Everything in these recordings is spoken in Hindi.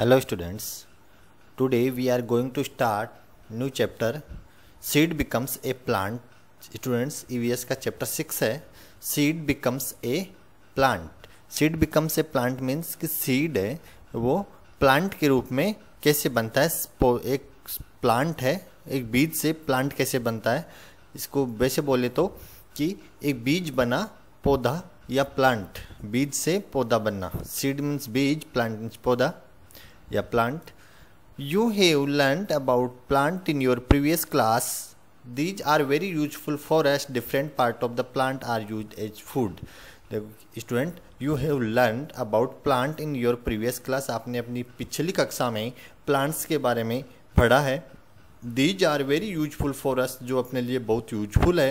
hello students today we are going to start new chapter seed becomes a plant students EVS का चैप्टर सिक्स है seed becomes a plant seed becomes a plant means कि सीड है वो प्लांट के रूप में कैसे बनता है एक प्लांट है एक बीज से प्लांट कैसे बनता है इसको वैसे बोले तो कि एक बीज बना पौधा या प्लांट बीज से पौधा बनना सीड मीन्स बीज प्लांट मीन्स पौधा या plant you have learn about plant in your previous class these are very useful for us different part of the plant are use as food student you have learn about plant in your previous class आपने अपनी पिछली कक्षा में प्लांट्स के बारे में पढ़ा है these are very useful for us जो अपने लिए बहुत यूजफुल है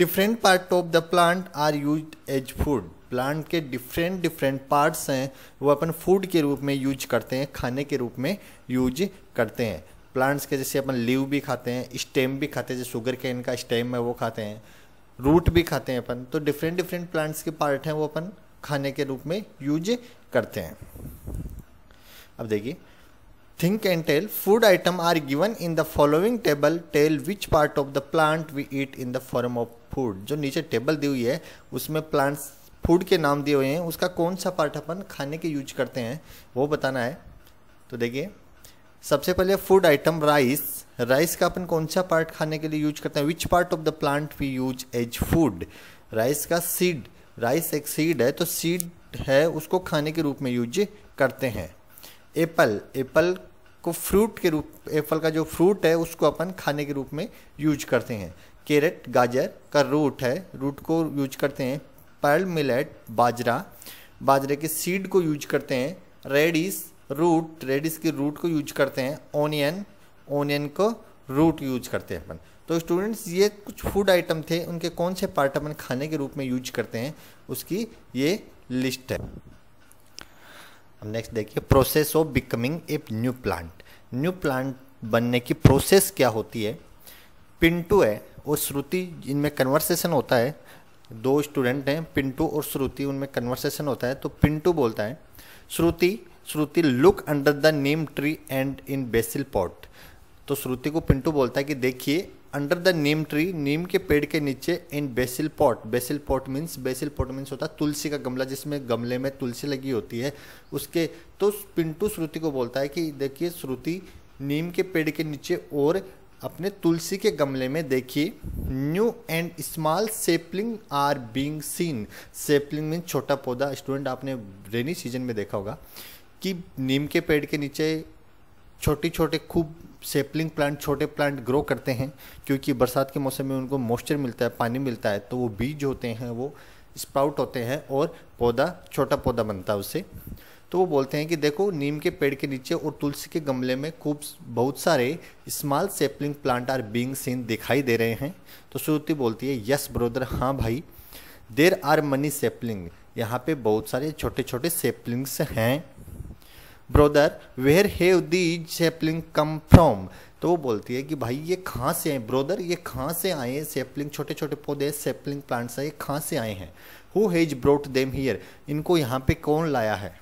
different part of the plant are use as food plant के डिफरेंट डिफरेंट पार्ट्स हैं वो अपन फूड के रूप में यूज करते हैं खाने के रूप में यूज करते हैं प्लांट्स के जैसे अपन लीव भी खाते हैं स्टेम भी खाते हैं जैसे शुगर के इनका स्टेम है वो खाते हैं रूट भी खाते हैं अपन तो डिफरेंट डिफरेंट प्लांट्स के पार्ट हैं वो अपन खाने के रूप में यूज करते हैं अब देखिए think and tell food item are given in the following table tell which part of the plant we eat in the form of food जो नीचे टेबल दी हुई है उसमें प्लांट्स फूड के नाम दिए हुए हैं उसका कौन सा पार्ट अपन खाने के यूज करते हैं वो बताना है तो देखिए सबसे पहले फूड आइटम राइस राइस का अपन कौन सा पार्ट खाने के लिए यूज करते हैं which part of the plant we use as food rice का सीड राइस एक सीड है तो सीड है उसको खाने के रूप में यूज करते हैं एप्पल एप्पल को फ्रूट के रूप एप्पल का जो फ्रूट है उसको अपन खाने के रूप में यूज करते हैं कैरेट गाजर का रूट है रूट को यूज करते हैं पर्ल मिलेट बाजरा बाजरे के सीड को यूज करते हैं रेडिस रूट रेडिस के रूट को यूज करते हैं ओनियन ओनियन को रूट यूज करते हैं अपन तो स्टूडेंट्स ये कुछ फूड आइटम थे उनके कौन से पार्ट अपन खाने के रूप में यूज करते हैं उसकी ये लिस्ट है हम नेक्स्ट देखिए process of becoming a new plant new plant बनने की प्रोसेस क्या होती है पिंटू है और श्रुति इनमें कन्वर्सेशन होता है दो स्टूडेंट हैं पिंटू और श्रुति उनमें कन्वर्सेशन होता है तो पिंटू बोलता है Shruti Shruti look under the name tree and in basil pot तो श्रुति को पिंटू बोलता है कि देखिए अंडर द नीम ट्री नीम के पेड़ के नीचे in basil pot basil pot means basil pot means होता है तुलसी का गमला जिसमें गमले में तुलसी लगी होती है उसके तो पिंटू श्रुति को बोलता है कि देखिए श्रुति नीम के पेड़ के नीचे और अपने तुलसी के गमले में देखिए new and small sapling are being seen sapling mean छोटा पौधा स्टूडेंट आपने रेनी सीजन में देखा होगा कि नीम के पेड़ के नीचे छोटे छोटे खूब सेपलिंग प्लांट छोटे प्लांट ग्रो करते हैं क्योंकि बरसात के मौसम में उनको मॉइस्चर मिलता है पानी मिलता है तो वो बीज होते हैं वो स्प्राउट होते हैं और पौधा छोटा पौधा बनता है उससे तो वो बोलते हैं कि देखो नीम के पेड़ के नीचे और तुलसी के गमले में खूब बहुत सारे small sapling plant are being seen दिखाई दे रहे हैं तो श्रुति बोलती है यस ब्रोदर हाँ भाई देर आर मनी सेपलिंग यहाँ पे बहुत सारे छोटे छोटे सेपलिंग्स हैं brother where have these sapling come from तो वो बोलती है कि भाई ये कहाँ से आए ब्रोदर ये कहाँ से आए हैं सेपलिंग छोटे छोटे पौधे सेपलिंग प्लांट्स हैं ये कहाँ से आए हैं who has brought them here इनको यहाँ पे कौन लाया है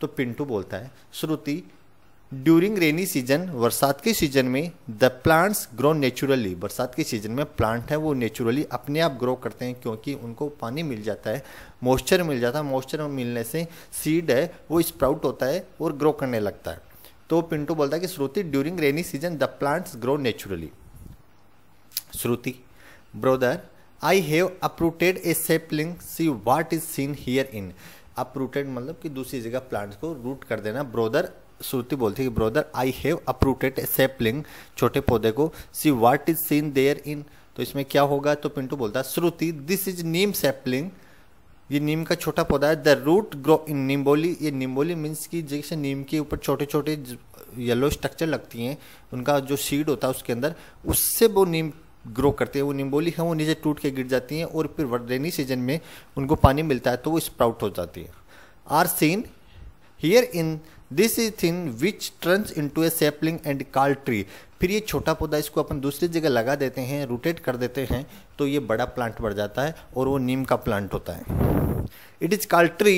तो पिंटू बोलता है श्रुति ड्यूरिंग रेनी सीजन बरसात के सीजन में द प्लांट्स ग्रो नेचुरली बरसात के सीजन में प्लांट है वो नेचुरली अपने आप ग्रो करते हैं क्योंकि उनको पानी मिल जाता है मॉइस्चर मिल जाता है मॉइस्चर मिलने से सीड है वो स्प्राउट होता है और ग्रो करने लगता है तो पिंटू बोलता है कि Shruti during rainy season the plants grow naturally Shruti brother I have uprooted a sapling see what is seen here in uprooted मतलब कि दूसरी जगह प्लांट्स को रूट कर देना ब्रोदर श्रुति बोलती है कि brother I have uprooted a sapling छोटे पौधे को see what is seen there in तो इसमें क्या होगा तो पिंटू बोलता है Shruti this is neem sapling ये नीम का छोटा पौधा है the root grow in nimboli ये निम्बोली मीन्स की जैसे नीम के ऊपर छोटे छोटे येलो स्ट्रक्चर लगती हैं उनका जो सीड होता है उसके अंदर उससे वो नीम ग्रो करते हैं वो निम्बोली हैं वो नीचे टूट के गिर जाती हैं और फिर रेनी सीजन में उनको पानी मिलता है तो वो स्प्राउट हो जाती है are seen here in this is thin which turns to a sapling and call tree फिर ये छोटा पौधा इसको अपन दूसरी जगह लगा देते हैं रोटेट कर देते हैं तो ये बड़ा प्लांट बढ़ जाता है और वो नीम का प्लांट होता है it is call tree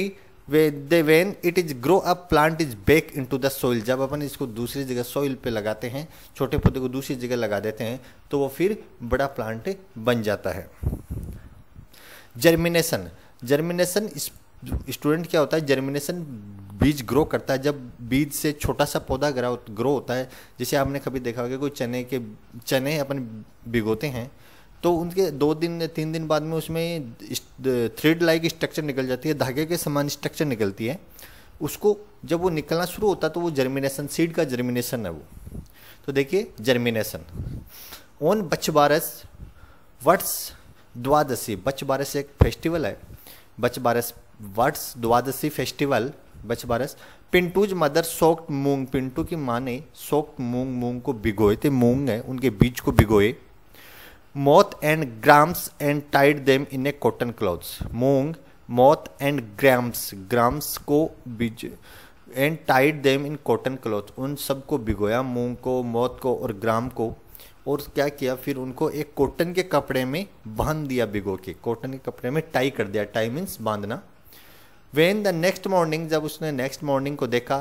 way they when it is grow up plant is back into the soil जब अपन इसको दूसरी जगह सॉइल पे लगाते हैं छोटे पौधे को दूसरी जगह लगा देते हैं तो वो फिर बड़ा प्लांट बन जाता है जर्मिनेशन जर्मिनेशन स्टूडेंट क्या होता है जर्मिनेशन बीज ग्रो करता है जब बीज से छोटा सा पौधा ग्रो ग्रो होता है जैसे आपने कभी देखा होगा कोई चने के चने अपन भिगोते हैं तो उनके दो दिन तीन दिन बाद में उसमें थ्रेड लाइक स्ट्रक्चर निकल जाती है धागे के समान स्ट्रक्चर निकलती है उसको जब वो निकलना शुरू होता है तो वो जर्मिनेशन सीड का जर्मिनेशन है वो तो देखिए जर्मिनेशन ओन बच बारस वट्स द्वादशी बच बारस एक फेस्टिवल है बच बारस वट्स द्वादशी फेस्टिवल बच बारस पिंटूज मदर सोक्ट मूंग पिंटू की माँ ने सोक्ट मूंग मूंग को भिगोए थे मूंग है उनके बीज को भिगोए moth and grams and tied them in a cotton cloths moong moth and grams grams को बिज and tied them in cotton cloth उन सबको भिगोया मूंग को मौत को और ग्राम को और क्या किया फिर उनको एक कॉटन के कपड़े में बांध दिया भिगो के कॉटन के कपड़े में टाई कर दिया टाई मीन्स बांधना वेन द नेक्स्ट मॉर्निंग जब उसने नेक्स्ट मॉर्निंग को देखा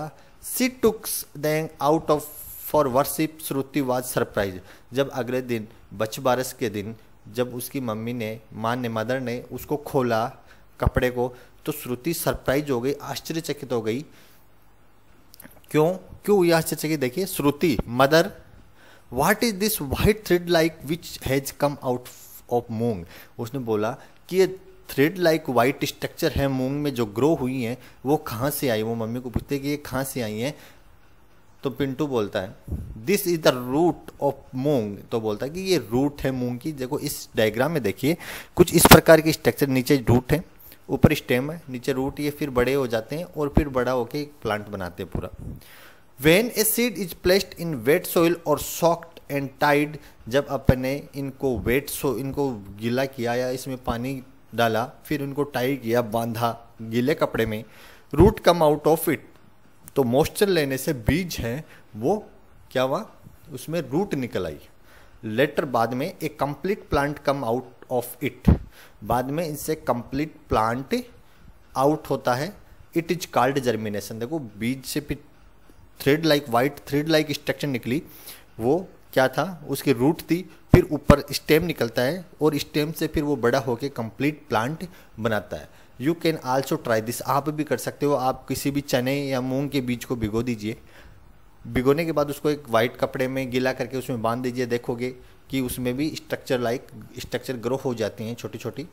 she took them out of for worship Shruti was surprised जब अगले दिन बच बारस के दिन जब उसकी मम्मी ने माँ ने मदर ने उसको खोला कपड़े को तो श्रुति सरप्राइज हो गई आश्चर्यचकित हो गई क्यों क्यों हुई आश्चर्यचकित देखिए Shruti mother what is this white thread like which has come out of moong उसने बोला कि ये थ्रेड लाइक वाइट स्ट्रक्चर है मूंग में जो ग्रो हुई है वो कहाँ से आई वो मम्मी को पूछते कि ये कहाँ से आई है तो पिंटू बोलता है this is the root of moong तो बोलता है कि ये रूट है मूंग की देखो इस डायग्राम में देखिए कुछ इस प्रकार की स्ट्रक्चर नीचे रूट है ऊपर स्टेम है नीचे रूट ये फिर बड़े हो जाते हैं और फिर बड़ा होकर एक प्लांट बनाते हैं पूरा when a seed is placed in wet soil और सॉक्ट एंड टाइड जब अपने इनको वेट सो इनको गीला किया या इसमें पानी डाला फिर उनको टाई किया बांधा गीले कपड़े में root come out of it तो मॉइस्चर लेने से बीज हैं वो क्या हुआ उसमें रूट निकल आई लेटर बाद में a complete plant come out of it बाद में इससे कंप्लीट प्लांट आउट होता है इट इज कार्ड जर्मिनेशन देखो बीज से फिर thread like white thread like structure निकली वो क्या था उसकी रूट थी फिर ऊपर स्टेम निकलता है और स्टेम से फिर वो बड़ा होकर कंप्लीट प्लांट बनाता है you can also try this आप भी कर सकते हो आप किसी भी चने या मूंग के बीज को भिगो दीजिए भिगोने के बाद उसको एक वाइट कपड़े में गीला करके उसमें बांध दीजिए देखोगे कि उसमें भी स्ट्रक्चर लाइक स्ट्रक्चर ग्रो हो जाती हैं छोटी छोटी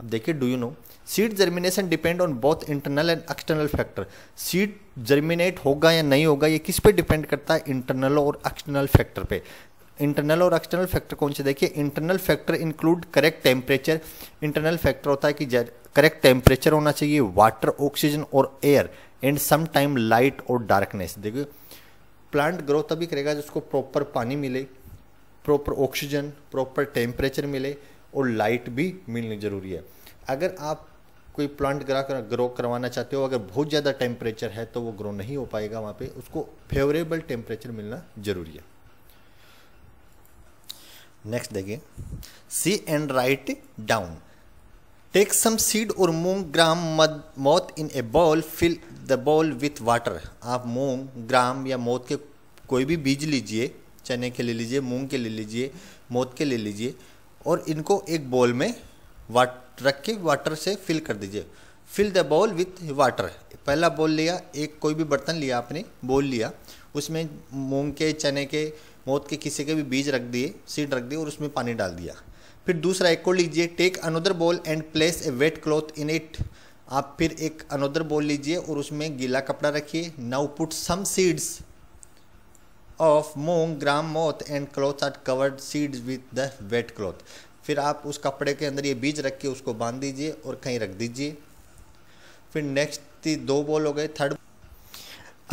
अब देखिए do you know seed germination depend on both internal and external factor seed germinate होगा या नहीं होगा ये किस पे डिपेंड करता है इंटरनल और एक्सटर्नल फैक्टर पे इंटरनल और एक्सटर्नल फैक्टर कौन से देखिए internal factor include correct temperature internal factor होता है कि करेक्ट टेम्परेचर होना चाहिए वाटर ऑक्सीजन और air and some time light और डार्कनेस देखिए प्लांट ग्रो तभी करेगा जिसको प्रॉपर पानी मिले प्रॉपर ऑक्सीजन प्रॉपर टेम्परेचर मिले और लाइट भी मिलनी ज़रूरी है अगर आप कोई प्लांट ग्रा ग्रो करवाना चाहते हो अगर बहुत ज़्यादा टेम्परेचर है तो वो ग्रो नहीं हो पाएगा वहाँ पे उसको फेवरेबल टेम्परेचर मिलना ज़रूरी है नेक्स्ट देखिए see and write down take some seed और moong gram moth in a bowl fill the bowl with water आप मूंग ग्राम या मौत के कोई भी बीज लीजिए चने के ले लीजिए मूंग के ले लीजिए मौत के ले लीजिए और इनको एक बॉल में वाट रख के वाटर से फिल कर दीजिए fill the bowl with water पहला बॉल लिया एक कोई भी बर्तन लिया आपने बॉल लिया उसमें मूंग के चने के मौत के किसी के भी बीज रख दिए सीड रख दिए और उसमें पानी डाल दिया फिर दूसरा एक को लीजिए take another bowl and place a wet cloth in it आप फिर एक अनदर बॉल लीजिए और उसमें गीला कपड़ा रखिए now put some seeds of moong gram moth and cloth are covered seeds with the wet cloth फिर आप उस कपड़े के अंदर ये बीज रख के उसको बांध दीजिए और कहीं रख दीजिए फिर नेक्स्ट दो बॉल हो गए थर्ड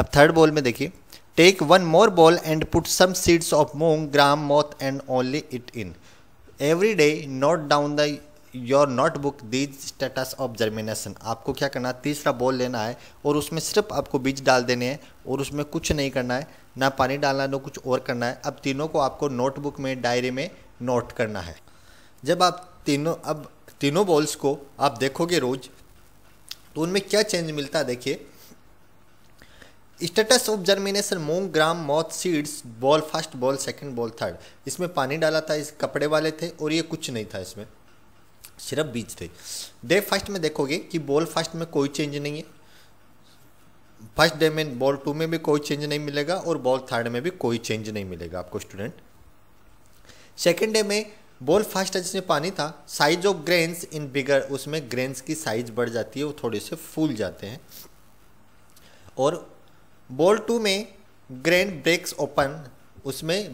अब थर्ड बॉल में देखिए take one more bowl and put some seeds of moong gram moth and only it in every day note down the your notebook these status of germination आपको क्या करना है तीसरा बॉल लेना है और उसमें सिर्फ आपको बीज डाल देने हैं और उसमें कुछ नहीं करना है ना पानी डालना है ना कुछ और करना है अब तीनों को आपको नोटबुक में डायरी में नोट करना है जब आप तीनों अब तीनों बॉल्स को आप देखोगे रोज तो उनमें क्या चेंज मिलता है देखिए status of germination moong gram moth seeds bowl first bowl second bowl third इसमें पानी डाला था इस कपड़े वाले थे और ये कुछ नहीं था इसमें सिर्फ बीज थे डे फर्स्ट में देखोगे कि बॉल फर्स्ट में कोई चेंज नहीं है फर्स्ट डे में बॉल टू में भी कोई चेंज नहीं मिलेगा और बॉल थर्ड में भी कोई चेंज नहीं मिलेगा आपको स्टूडेंट सेकेंड डे में बॉल फर्स्ट जिसमें पानी था size of grains in bigger उसमें ग्रेन्स की साइज बढ़ जाती है वो थोड़े से फूल जाते हैं और बॉल टू में ग्रेन ब्रेक्स ओपन उसमें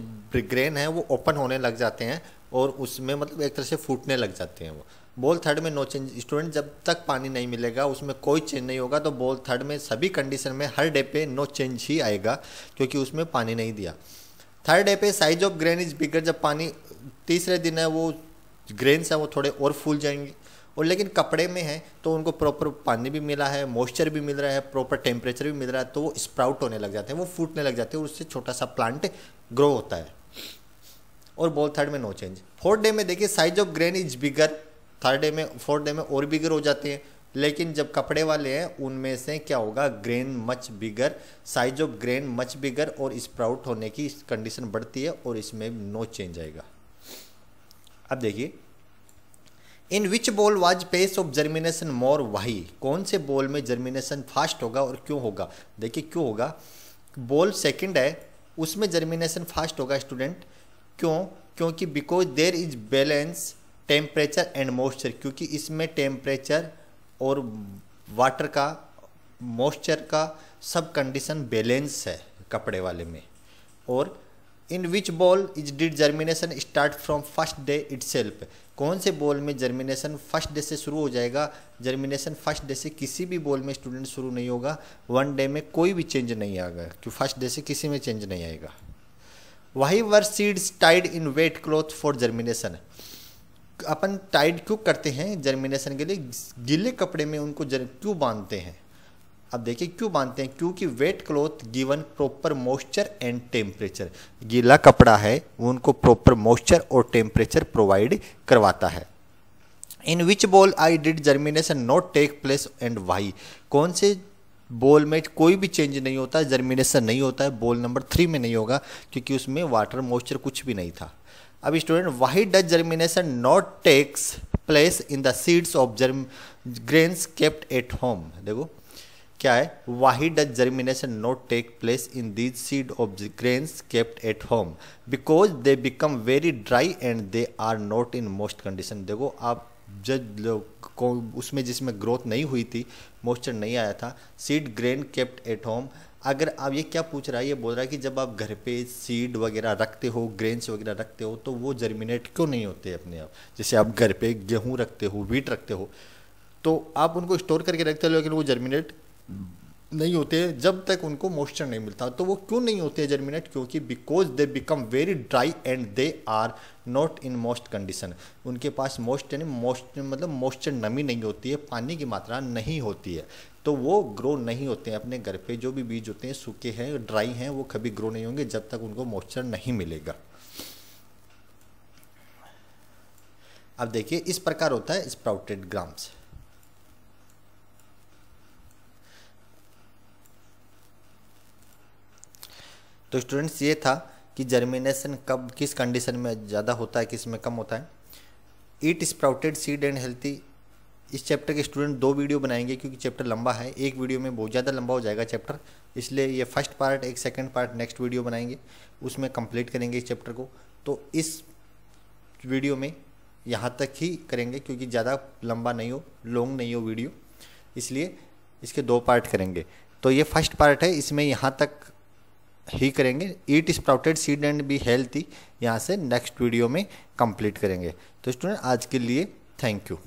ग्रेन है वो ओपन होने लग जाते हैं और उसमें मतलब एक तरह से फूटने लग जाते हैं वो बॉल थर्ड में नो चेंज स्टूडेंट जब तक पानी नहीं मिलेगा उसमें कोई चेंज नहीं होगा तो बॉल थर्ड में सभी कंडीशन में हर डे पे नो चेंज ही आएगा क्योंकि उसमें पानी नहीं दिया थर्ड डे पे size of grain is bigger जब पानी तीसरे दिन है वो ग्रेन्स हैं वो थोड़े और फूल जाएंगे और लेकिन कपड़े में है तो उनको प्रॉपर पानी भी मिला है मॉइस्चर भी मिल रहा है प्रॉपर टेम्परेचर भी मिल रहा है तो वो स्प्राउट होने लग जाते हैं वो फूटने लग जाते हैं और उससे छोटा सा प्लांट ग्रो होता है और बोल थर्ड में नो चेंज फोर्थ डे में देखिए size of grain is bigger third day में फोर्थ डे में और बिगर हो जाते हैं लेकिन जब कपड़े वाले हैं उनमें से क्या होगा grain much bigger size of grain much bigger और स्प्राउट होने की कंडीशन बढ़ती है और इसमें नो चेंज आएगा अब देखिए in which bowl was pace of germination more वाही कौन से बॉल में जर्मिनेशन फास्ट होगा और क्यों होगा देखिए क्यों होगा बॉल सेकंड है उसमें जर्मिनेशन फास्ट होगा स्टूडेंट क्यों क्योंकि because there is balance temperature and moisture क्योंकि इसमें टेम्परेचर और वाटर का मॉइस्चर का सब कंडीशन बैलेंस है कपड़े वाले में और in which bowl is did germination start from first day it कौन से बॉल में जर्मिनेशन फर्स्ट डे से शुरू हो जाएगा जर्मिनेशन फर्स्ट डे से किसी भी बॉल में स्टूडेंट शुरू नहीं होगा वन डे में कोई भी चेंज नहीं आएगा क्योंकि फर्स्ट डे से किसी में चेंज नहीं आएगा वही where seeds tied in wet cloth for germination अपन टाइड क्यों करते हैं जर्मिनेशन के लिए गीले कपड़े में उनको क्यों बांधते हैं अब देखिए क्यों बांधते हैं क्योंकि wet cloth given proper moisture and temperature गीला कपड़ा है वो उनको प्रॉपर मॉइस्चर और टेम्परेचर प्रोवाइड करवाता है in which bowl I did germination not take place and why कौन से बॉल में कोई भी चेंज नहीं होता जर्मिनेशन नहीं होता है बॉल नंबर थ्री में नहीं होगा क्योंकि उसमें वाटर मॉइस्चर कुछ भी नहीं था अब student why does germination not takes place in the seeds of germ grains kept at home देखो क्या है why does germination not take place in these seed of grains kept at home because they become very dry and they are not in most condition देखो आप जज उसमें जिसमें ग्रोथ नहीं हुई थी मॉइस्चर नहीं आया था seed grain kept at home अगर आप ये क्या पूछ रहा है ये बोल रहा है कि जब आप घर पे सीड वगैरह रखते हो ग्रेन्स वगैरह रखते हो तो वो जर्मिनेट क्यों नहीं होते अपने आप जैसे आप घर पे गेहूँ रखते हो वीट रखते हो तो आप उनको स्टोर करके रखते हो लेकिन वो जर्मिनेट नहीं होते जब तक उनको मॉइस्चर नहीं मिलता तो वो क्यों नहीं होते जर्मिनेट क्योंकि because they become very dry and they are not in most condition उनके पास मोस्ट यानी मोस्ट मतलब मॉइस्चर नमी नहीं होती है पानी की मात्रा नहीं होती है तो वो ग्रो नहीं होते हैं अपने घर पे जो भी बीज होते हैं सूखे हैं ड्राई हैं वो कभी ग्रो नहीं होंगे जब तक उनको मॉइस्चर नहीं मिलेगा अब देखिए इस प्रकार होता है स्प्राउटेड ग्राम्स तो स्टूडेंट्स ये था कि जर्मिनेशन कब किस कंडीशन में ज़्यादा होता है किस में कम होता है eat sprouted seed and healthy इस चैप्टर के स्टूडेंट दो वीडियो बनाएंगे क्योंकि चैप्टर लंबा है एक वीडियो में बहुत ज़्यादा लंबा हो जाएगा चैप्टर इसलिए ये फर्स्ट पार्ट एक सेकंड पार्ट नेक्स्ट वीडियो बनाएंगे उसमें कंप्लीट करेंगे इस चैप्टर को तो इस वीडियो में यहाँ तक ही करेंगे क्योंकि ज़्यादा लंबा नहीं हो लॉन्ग नहीं हो वीडियो इसलिए इसके दो पार्ट करेंगे तो ये फर्स्ट पार्ट है इसमें यहाँ तक ही करेंगे eat sprouted seed and be healthy यहाँ से नेक्स्ट वीडियो में कंप्लीट करेंगे तो स्टूडेंट आज के लिए थैंक यू